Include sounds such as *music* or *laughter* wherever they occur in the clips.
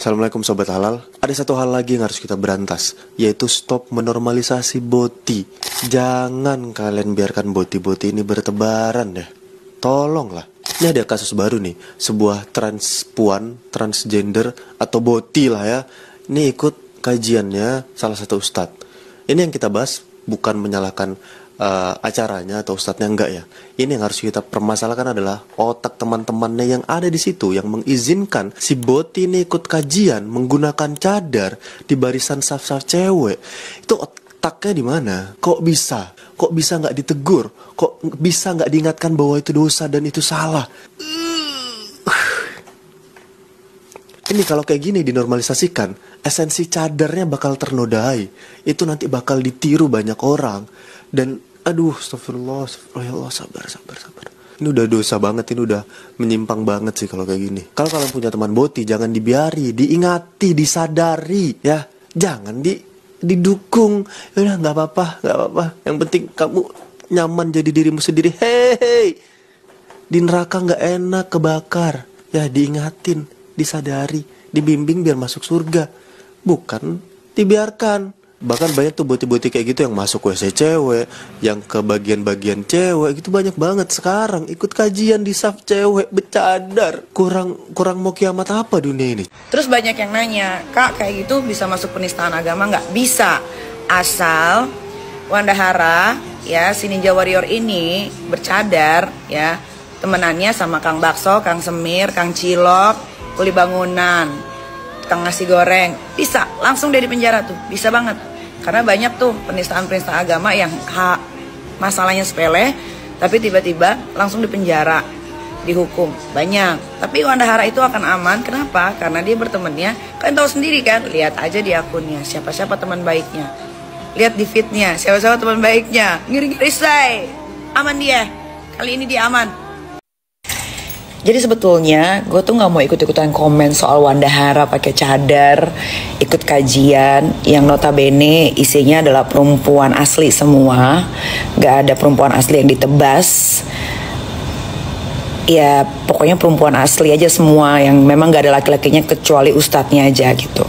Assalamualaikum Sobat Halal Ada satu hal lagi yang harus kita berantas Yaitu stop menormalisasi boti Jangan kalian biarkan boti-boti ini bertebaran deh ya. Tolonglah Ini ada kasus baru nih Sebuah transpuan, transgender atau boti lah ya Ini ikut kajiannya salah satu ustadz Ini yang kita bahas bukan menyalahkan uh, acaranya atau ustadznya enggak ya. Ini yang harus kita permasalahkan adalah otak teman-temannya yang ada di situ yang mengizinkan si Boti ini ikut kajian menggunakan cadar di barisan saf-saf cewek. Itu otaknya di mana? Kok bisa? Kok bisa nggak ditegur? Kok bisa nggak diingatkan bahwa itu dosa dan itu salah? *sighs* Ini kalau kayak gini dinormalisasikan, esensi cadarnya bakal ternodai. Itu nanti bakal ditiru banyak orang dan aduh astagfirullah astagfirullah ya Allah sabar sabar sabar ini udah dosa banget ini udah menyimpang banget sih kalau kayak gini kalau kalian punya teman boti jangan dibiari diingati disadari ya jangan di didukung ya udah nggak apa-apa nggak apa-apa yang penting kamu nyaman jadi dirimu sendiri hei di neraka nggak enak kebakar ya diingatin disadari dibimbing biar masuk surga bukan dibiarkan bahkan banyak tuh buti-buti kayak gitu yang masuk WC cewek, yang ke bagian-bagian cewek gitu banyak banget sekarang ikut kajian di saf cewek bercadar. Kurang kurang mau kiamat apa dunia ini? Terus banyak yang nanya, "Kak, kayak gitu bisa masuk penistaan agama nggak?" Bisa. Asal Wandahara ya si Ninja Warrior ini bercadar ya temenannya sama Kang Bakso, Kang Semir, Kang Cilok, Kuli Bangunan, Kang Nasi Goreng. Bisa, langsung dari penjara tuh, bisa banget. Karena banyak tuh penistaan-penistaan agama yang hak masalahnya sepele, tapi tiba-tiba langsung dipenjara, dihukum. Banyak. Tapi Wandahara itu akan aman. Kenapa? Karena dia bertemannya. Kalian tahu sendiri kan? Lihat aja di akunnya. Siapa-siapa teman baiknya. Lihat di fitnya. Siapa-siapa teman baiknya. Ngiri-ngiri say. Aman dia. Kali ini dia aman. Jadi sebetulnya gue tuh nggak mau ikut-ikutan komen soal Wanda Hara pakai cadar, ikut kajian yang notabene isinya adalah perempuan asli semua, nggak ada perempuan asli yang ditebas. Ya pokoknya perempuan asli aja semua yang memang nggak ada laki-lakinya kecuali ustadznya aja gitu.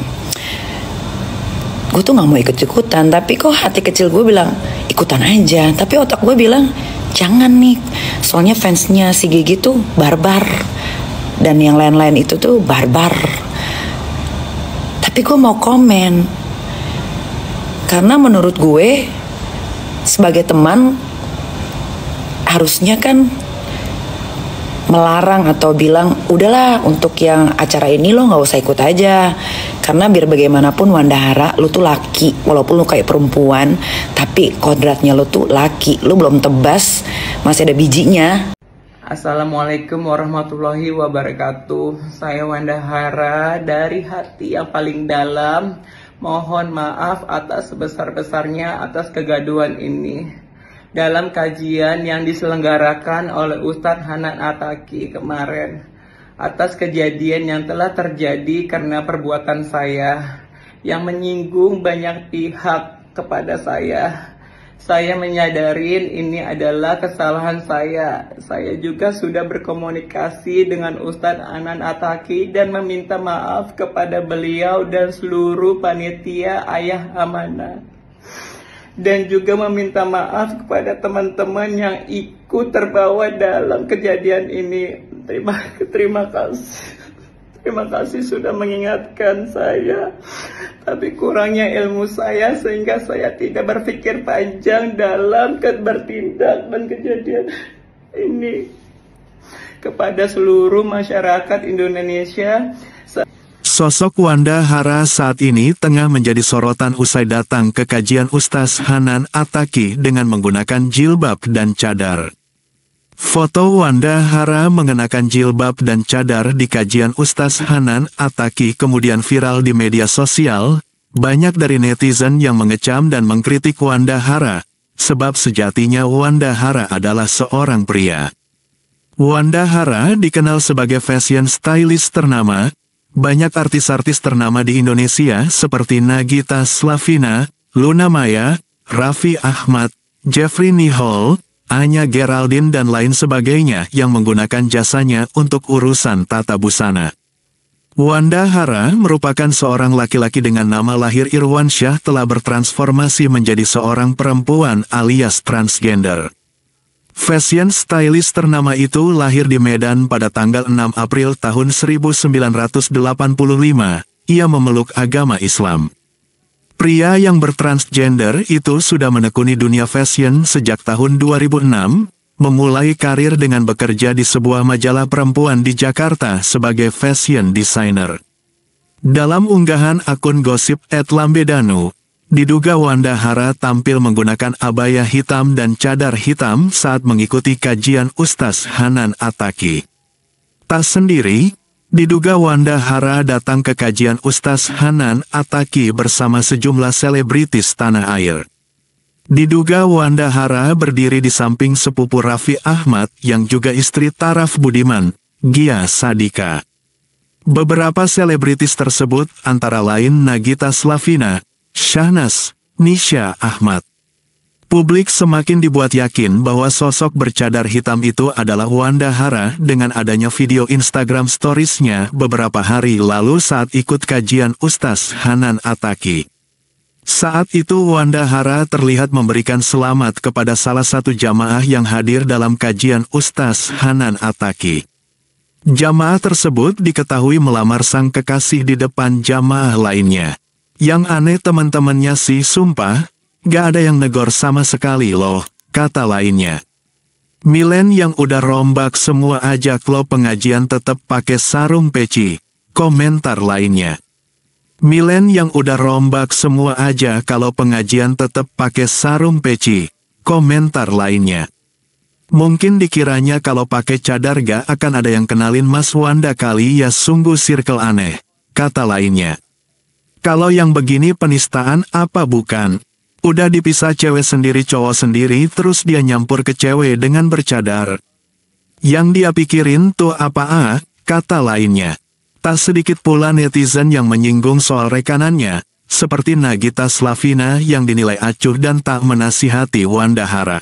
Gue tuh nggak mau ikut-ikutan, tapi kok hati kecil gue bilang ikutan aja, tapi otak gue bilang jangan nih soalnya fansnya si Gigi tuh barbar dan yang lain-lain itu tuh barbar tapi gue mau komen karena menurut gue sebagai teman harusnya kan melarang atau bilang udahlah untuk yang acara ini lo nggak usah ikut aja karena biar bagaimanapun Wanda Hara lo tuh laki walaupun lo kayak perempuan tapi kodratnya lo tuh laki lo belum tebas masih ada bijinya Assalamualaikum warahmatullahi wabarakatuh Saya Wanda Hara dari hati yang paling dalam Mohon maaf atas sebesar-besarnya atas kegaduhan ini dalam kajian yang diselenggarakan oleh Ustadz Hanan Ataki kemarin atas kejadian yang telah terjadi karena perbuatan saya yang menyinggung banyak pihak kepada saya. Saya menyadari ini adalah kesalahan saya. Saya juga sudah berkomunikasi dengan Ustadz Anan Ataki dan meminta maaf kepada beliau dan seluruh panitia ayah amanah dan juga meminta maaf kepada teman-teman yang ikut terbawa dalam kejadian ini. Terima terima kasih. Terima kasih sudah mengingatkan saya. Tapi kurangnya ilmu saya sehingga saya tidak berpikir panjang dalam bertindak dan kejadian ini. Kepada seluruh masyarakat Indonesia Sosok Wanda Hara saat ini tengah menjadi sorotan usai datang ke kajian Ustaz Hanan Ataki dengan menggunakan jilbab dan cadar. Foto Wanda Hara mengenakan jilbab dan cadar di kajian Ustaz Hanan Ataki kemudian viral di media sosial, banyak dari netizen yang mengecam dan mengkritik Wanda Hara, sebab sejatinya Wanda Hara adalah seorang pria. Wanda Hara dikenal sebagai fashion stylist ternama, banyak artis-artis ternama di Indonesia seperti Nagita Slavina, Luna Maya, Raffi Ahmad, Jeffrey Nihol, Anya Geraldine dan lain sebagainya yang menggunakan jasanya untuk urusan tata busana. Wanda Hara merupakan seorang laki-laki dengan nama lahir Irwansyah telah bertransformasi menjadi seorang perempuan alias transgender. Fashion stylist ternama itu lahir di Medan pada tanggal 6 April tahun 1985. Ia memeluk agama Islam. Pria yang bertransgender itu sudah menekuni dunia fashion sejak tahun 2006, memulai karir dengan bekerja di sebuah majalah perempuan di Jakarta sebagai fashion designer. Dalam unggahan akun gosip Ed Lambedanu. Diduga Wanda Hara tampil menggunakan abaya hitam dan cadar hitam saat mengikuti kajian Ustaz Hanan Ataki. Tak sendiri, diduga Wanda Hara datang ke kajian Ustaz Hanan Ataki bersama sejumlah selebritis tanah air. Diduga Wanda Hara berdiri di samping sepupu Raffi Ahmad yang juga istri Taraf Budiman, Gia Sadika. Beberapa selebritis tersebut antara lain Nagita Slavina, Syahnas, Nisha Ahmad. Publik semakin dibuat yakin bahwa sosok bercadar hitam itu adalah Wanda Hara dengan adanya video Instagram storiesnya beberapa hari lalu saat ikut kajian Ustaz Hanan Ataki. Saat itu Wanda Hara terlihat memberikan selamat kepada salah satu jamaah yang hadir dalam kajian Ustaz Hanan Ataki. Jamaah tersebut diketahui melamar sang kekasih di depan jamaah lainnya. Yang aneh teman-temannya sih sumpah, gak ada yang negor sama sekali loh, kata lainnya. Milen yang udah rombak semua ajak lo pengajian tetap pakai sarung peci, komentar lainnya. Milen yang udah rombak semua aja kalau pengajian tetap pakai sarung peci, komentar lainnya. Mungkin dikiranya kalau pakai cadar gak akan ada yang kenalin Mas Wanda kali ya sungguh circle aneh, kata lainnya. Kalau yang begini penistaan apa bukan? Udah dipisah cewek sendiri cowok sendiri terus dia nyampur ke cewek dengan bercadar. Yang dia pikirin tuh apa ah, kata lainnya. Tak sedikit pula netizen yang menyinggung soal rekanannya, seperti Nagita Slavina yang dinilai acuh dan tak menasihati Wanda Hara.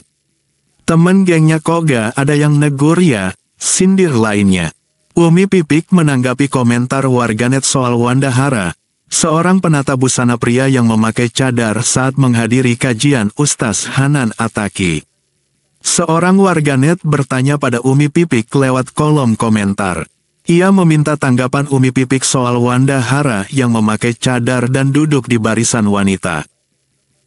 Temen gengnya Koga ada yang negur ya, sindir lainnya. Umi Pipik menanggapi komentar warganet soal Wanda Hara, Seorang penata busana pria yang memakai cadar saat menghadiri kajian Ustaz Hanan Ataki. Seorang warganet bertanya pada Umi Pipik lewat kolom komentar. Ia meminta tanggapan Umi Pipik soal Wanda Hara yang memakai cadar dan duduk di barisan wanita.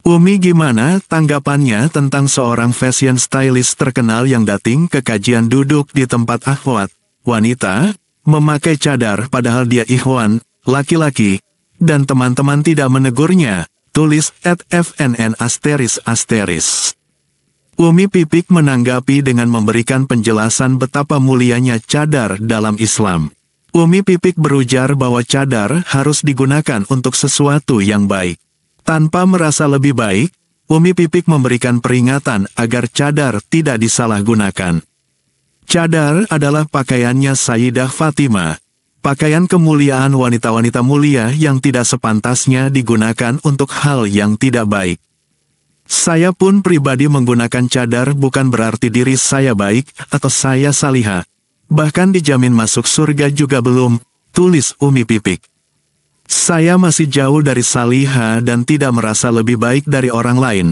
Umi gimana tanggapannya tentang seorang fashion stylist terkenal yang datang ke kajian duduk di tempat ahwat wanita, memakai cadar padahal dia ikhwan, laki-laki, dan teman-teman tidak menegurnya, tulis at FNN asteris asteris. Umi Pipik menanggapi dengan memberikan penjelasan betapa mulianya cadar dalam Islam. Umi Pipik berujar bahwa cadar harus digunakan untuk sesuatu yang baik. Tanpa merasa lebih baik, Umi Pipik memberikan peringatan agar cadar tidak disalahgunakan. Cadar adalah pakaiannya Sayyidah Fatimah, Pakaian kemuliaan wanita-wanita mulia yang tidak sepantasnya digunakan untuk hal yang tidak baik. Saya pun pribadi menggunakan cadar bukan berarti diri saya baik atau saya salihah. Bahkan dijamin masuk surga juga belum, tulis Umi Pipik. Saya masih jauh dari saliha dan tidak merasa lebih baik dari orang lain.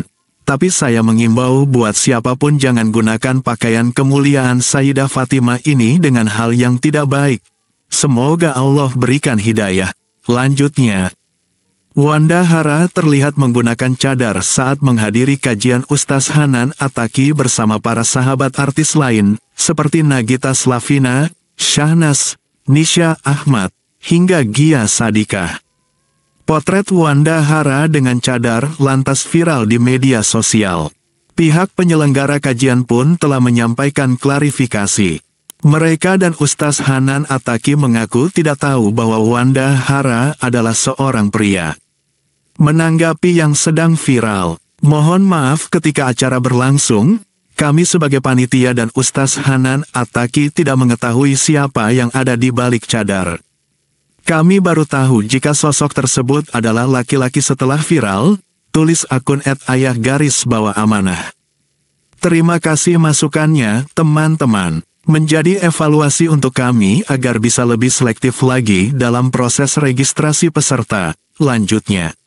Tapi saya mengimbau buat siapapun jangan gunakan pakaian kemuliaan Sayyidah Fatimah ini dengan hal yang tidak baik, Semoga Allah berikan hidayah. Lanjutnya, Wanda Hara terlihat menggunakan cadar saat menghadiri kajian Ustaz Hanan Ataki bersama para sahabat artis lain, seperti Nagita Slavina, Syahnas, Nisha Ahmad, hingga Gia Sadika. Potret Wanda Hara dengan cadar lantas viral di media sosial. Pihak penyelenggara kajian pun telah menyampaikan klarifikasi. Mereka dan Ustaz Hanan Ataki mengaku tidak tahu bahwa Wanda Hara adalah seorang pria. Menanggapi yang sedang viral, mohon maaf ketika acara berlangsung, kami sebagai panitia dan Ustaz Hanan Ataki tidak mengetahui siapa yang ada di balik cadar. Kami baru tahu jika sosok tersebut adalah laki-laki setelah viral, tulis akun at ayah garis bawah amanah. Terima kasih masukannya, teman-teman menjadi evaluasi untuk kami agar bisa lebih selektif lagi dalam proses registrasi peserta, lanjutnya.